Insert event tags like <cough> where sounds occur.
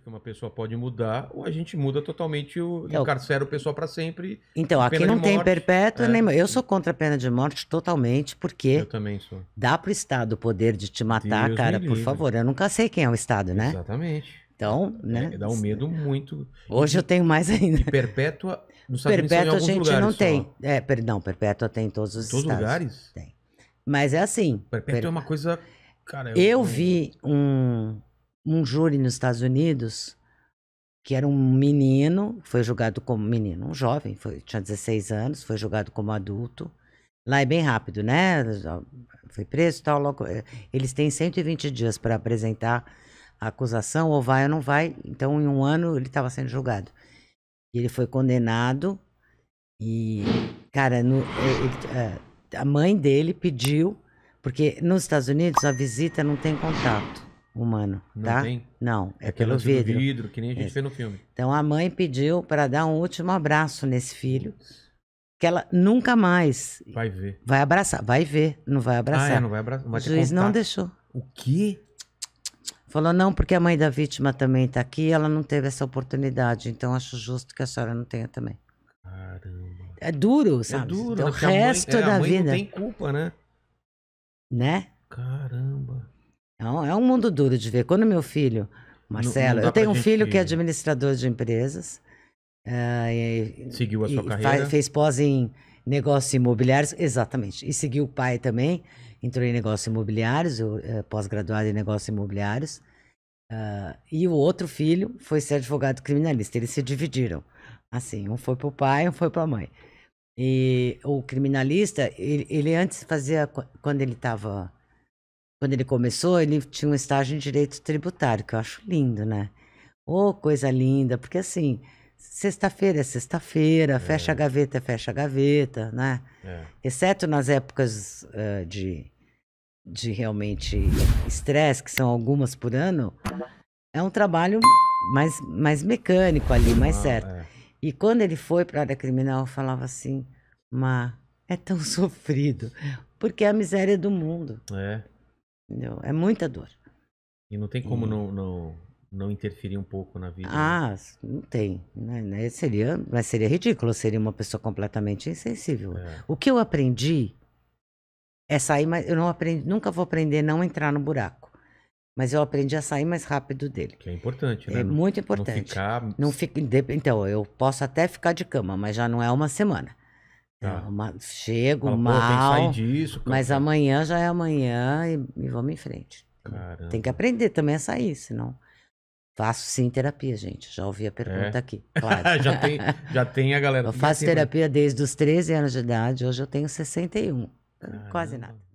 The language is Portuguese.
que uma pessoa pode mudar, ou a gente muda totalmente o eu... É encarcera o pessoal para sempre. Então, aqui não tem perpétua é. nem. Eu sou contra a pena de morte totalmente, porque. Eu também sou. Dá para o Estado o poder de te matar, Deus cara, por favor. Eu nunca sei quem é o Estado, né? Exatamente. Então, é, né? É, dá um medo muito. Hoje e, eu tenho mais ainda. E perpétua, nos Estados perpétua em a gente não só. tem. É, perdão, perpétua tem em todos os todos estados. lugares? Tem. Mas é assim. Perpétua é per... é uma coisa. Cara, eu, eu vi um, um júri nos Estados Unidos que era um menino, foi julgado como menino, um jovem, foi, tinha 16 anos, foi julgado como adulto. Lá é bem rápido, né? Foi preso, tal, logo. Eh, eles têm 120 dias para apresentar a acusação, ou vai ou não vai. Então, em um ano, ele estava sendo julgado. E ele foi condenado. E, cara, no, eh, ele, eh, a mãe dele pediu, porque nos Estados Unidos a visita não tem contato humano, não tá? Tem? Não, é, é pelo vidro. vidro. que nem a gente é. vê no filme. Então a mãe pediu para dar um último abraço nesse filho. Que ela nunca mais vai ver. Vai abraçar, vai ver, não vai abraçar. Ah, é, não vai abraçar, vai O juiz contato. não deixou. O quê? Falou não, porque a mãe da vítima também está aqui, ela não teve essa oportunidade, então acho justo que a senhora não tenha também. Caramba. É duro, é sabe? É duro, então, né? o resto é, mãe, é, da vida. Não tem culpa, né? Né? Caramba. É, é um mundo duro de ver. Quando meu filho, Marcelo, eu tenho um filho que é administrador de empresas. Eh, e, seguiu a sua carreira. fez pós em negócios imobiliários, exatamente. E seguiu o pai também, entrou em negócios imobiliários, eh, pós-graduado em negócios imobiliários. Uh, e o outro filho foi ser advogado criminalista. Eles se dividiram. Assim, um foi para o pai, um foi para a mãe. E o criminalista, ele, ele antes fazia, quando ele estava quando ele começou, ele tinha um estágio em direito tributário, que eu acho lindo, né? Ô, oh, coisa linda, porque assim, sexta-feira é sexta-feira, é. fecha a gaveta é fecha a gaveta, né? É. Exceto nas épocas uh, de, de realmente estresse, que são algumas por ano, é um trabalho mais, mais mecânico ali, mais ah, certo. É. E quando ele foi para a área criminal, eu falava assim, mas é tão <laughs> sofrido, porque é a miséria do mundo. É. Entendeu? É muita dor. E não tem como e... não, não, não, interferir um pouco na vida. Né? Ah, né? não tem. Né? né? Seria, mas seria ridículo, seria uma pessoa completamente insensível. É. O que eu aprendi é sair mais. Eu não aprendi, nunca vou aprender a não entrar no buraco. Mas eu aprendi a sair mais rápido dele. Que é importante, né? É muito importante. Não ficar. Não fica, então, eu posso até ficar de cama, mas já não é uma semana. Tá. chego Fala, mal, disso, mas amanhã já é amanhã e, e vamos em frente. Caramba. Tem que aprender também a sair, senão... Faço sim terapia, gente. Já ouvi a pergunta é. aqui. Claro. <laughs> já, tem, já tem a galera. Eu faço terapia desde os 13 anos de idade. Hoje eu tenho 61. Caramba. Quase nada.